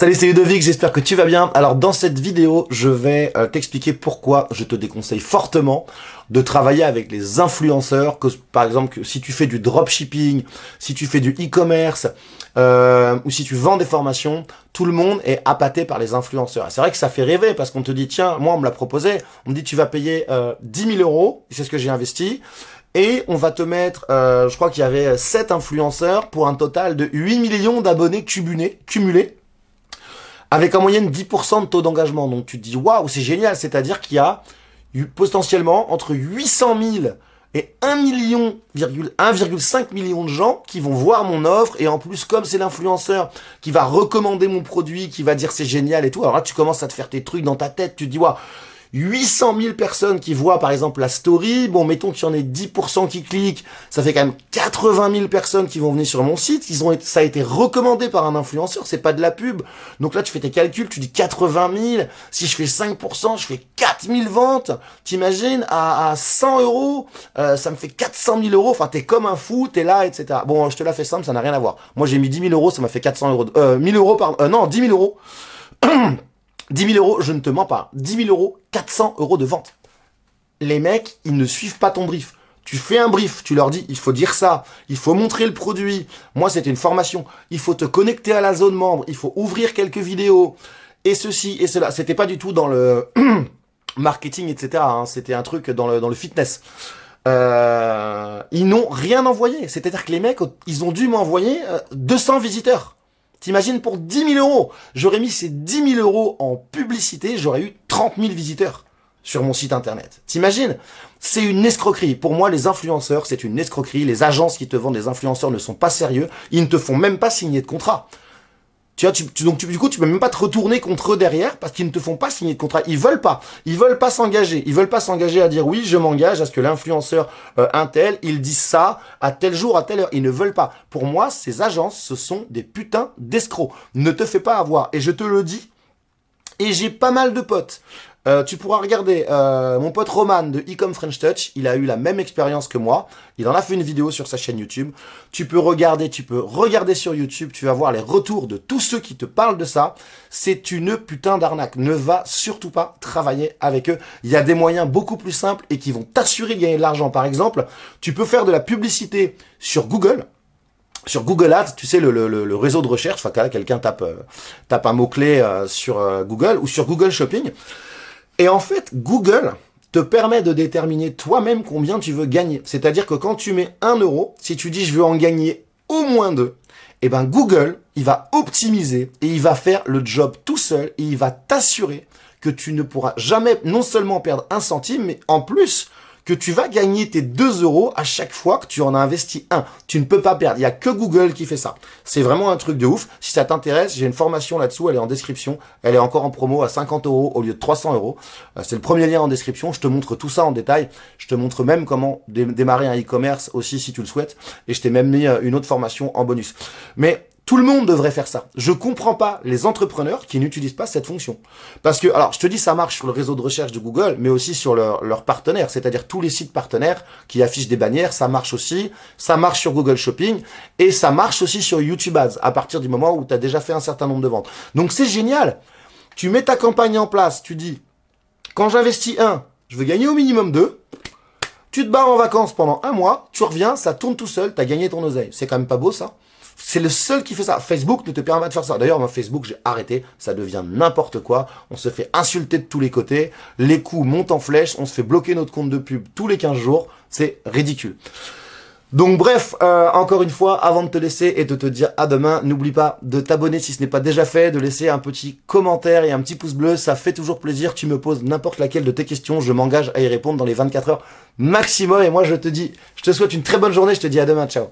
Salut, c'est Ludovic, j'espère que tu vas bien. Alors dans cette vidéo, je vais euh, t'expliquer pourquoi je te déconseille fortement de travailler avec les influenceurs, par exemple si tu fais du dropshipping, si tu fais du e-commerce, euh, ou si tu vends des formations, tout le monde est appâté par les influenceurs. C'est vrai que ça fait rêver parce qu'on te dit, tiens, moi on me l'a proposé, on me dit tu vas payer 10 euh, 000 euros, c'est ce que j'ai investi, et on va te mettre, je crois qu'il y avait 7 influenceurs pour un total de 8 millions d'abonnés cumulés avec en moyenne 10% de taux d'engagement. Donc tu te dis, waouh, c'est génial, c'est-à-dire qu'il y a eu potentiellement entre 800 000 et 1 million, 1,5 million de gens qui vont voir mon offre et en plus comme c'est l'influenceur qui va recommander mon produit, qui va dire c'est génial et tout, alors là tu commences à te faire tes trucs dans ta tête, tu te dis waouh, 800 000 personnes qui voient par exemple la story, bon mettons qu'il y en ait 10% qui cliquent, ça fait quand même 80 000 personnes qui vont venir sur mon site, ils ont, ça a été recommandé par un influenceur, c'est pas de la pub, donc là tu fais tes calculs, tu dis 80 000, si je fais 5%, je fais 4 000 ventes, t'imagines, à, à 100 euros, euh, ça me fait 400 000 euros, enfin t'es comme un fou, t'es là, etc. Bon, je te la fais simple, ça n'a rien à voir. Moi j'ai mis 10 000 euros, ça m'a fait 400 euros, 1000 euh, euros, pardon, euh, non, 10 000 euros. 10 000 euros, je ne te mens pas. 10 000 euros, 400 euros de vente. Les mecs, ils ne suivent pas ton brief. Tu fais un brief, tu leur dis, il faut dire ça, il faut montrer le produit. Moi, c'était une formation. Il faut te connecter à la zone membre, il faut ouvrir quelques vidéos. Et ceci et cela. C'était pas du tout dans le marketing, etc. Hein. C'était un truc dans le, dans le fitness. Euh, ils n'ont rien envoyé. C'est-à-dire que les mecs, ils ont dû m'envoyer 200 euh, visiteurs. T'imagines pour 10 000 euros J'aurais mis ces 10 000 euros en publicité, j'aurais eu 30 000 visiteurs sur mon site internet. T'imagines C'est une escroquerie. Pour moi, les influenceurs, c'est une escroquerie. Les agences qui te vendent des influenceurs ne sont pas sérieux. Ils ne te font même pas signer de contrat. Tu vois, tu, donc tu, du coup, tu peux même pas te retourner contre eux derrière parce qu'ils ne te font pas signer de contrat. Ils veulent pas. Ils veulent pas s'engager. Ils veulent pas s'engager à dire oui, je m'engage à ce que l'influenceur euh, tel, il dit ça à tel jour, à telle heure. Ils ne veulent pas. Pour moi, ces agences, ce sont des putains d'escrocs. Ne te fais pas avoir. Et je te le dis. Et j'ai pas mal de potes euh, tu pourras regarder euh, mon pote Roman de Ecom French Touch. Il a eu la même expérience que moi. Il en a fait une vidéo sur sa chaîne YouTube. Tu peux regarder, tu peux regarder sur YouTube. Tu vas voir les retours de tous ceux qui te parlent de ça. C'est une putain d'arnaque. Ne va surtout pas travailler avec eux. Il y a des moyens beaucoup plus simples et qui vont t'assurer de gagner de l'argent. Par exemple, tu peux faire de la publicité sur Google sur Google Ads, tu sais, le, réseau de recherche, enfin, quelqu'un euh, tape, un mot-clé sur Google ou sur Google Shopping, et en fait, Google te permet de déterminer toi-même combien tu veux gagner. C'est-à-dire que quand tu mets 1 euro, si tu dis je veux en gagner au moins 2, et eh ben Google, il va optimiser et il va faire le job tout seul et il va t'assurer que tu ne pourras jamais non seulement perdre un centime, mais en plus, que tu vas gagner tes 2 euros à chaque fois que tu en as investi un. Tu ne peux pas perdre. Il n'y a que Google qui fait ça. C'est vraiment un truc de ouf. Si ça t'intéresse, j'ai une formation là-dessous. Elle est en description. Elle est encore en promo à 50 euros au lieu de 300 euros. Euh, c'est le premier lien en description. Je te montre tout ça en détail. Je te montre même comment démarrer un e-commerce aussi si tu le souhaites. Et je t'ai même mis euh, une autre formation en bonus. Mais tout le monde devrait faire ça. Je comprends pas les entrepreneurs qui n'utilisent pas cette fonction. Parce que, alors, je te dis, ça marche sur le réseau de recherche de Google, mais aussi sur leurs partenaires, c'est-à-dire tous les sites partenaires qui affichent des bannières, ça marche aussi, ça marche sur Google Shopping, et ça marche aussi sur YouTube Ads, à partir du moment où tu as déjà fait un certain nombre de ventes. Donc c'est génial. Tu mets ta campagne en place, tu dis, quand j'investis un, je veux gagner au minimum deux. tu te barres en vacances pendant un mois, tu reviens, ça tourne tout seul, tu as gagné ton oseille. C'est quand même pas beau ça c'est le seul qui fait ça. Facebook ne te permet pas de faire ça. D'ailleurs, moi, Facebook, j'ai arrêté. Ça devient n'importe quoi. On se fait insulter de tous les côtés. Les coûts montent en flèche. On se fait bloquer notre compte de pub tous les 15 jours. C'est ridicule. Donc bref, euh, encore une fois, avant de te laisser et de te dire à demain, n'oublie pas de t'abonner si ce n'est pas déjà fait, de laisser un petit commentaire et un petit pouce bleu, ça fait toujours plaisir, tu me poses n'importe laquelle de tes questions, je m'engage à y répondre dans les 24 heures maximum et moi je te dis, je te souhaite une très bonne journée, je te dis à demain, ciao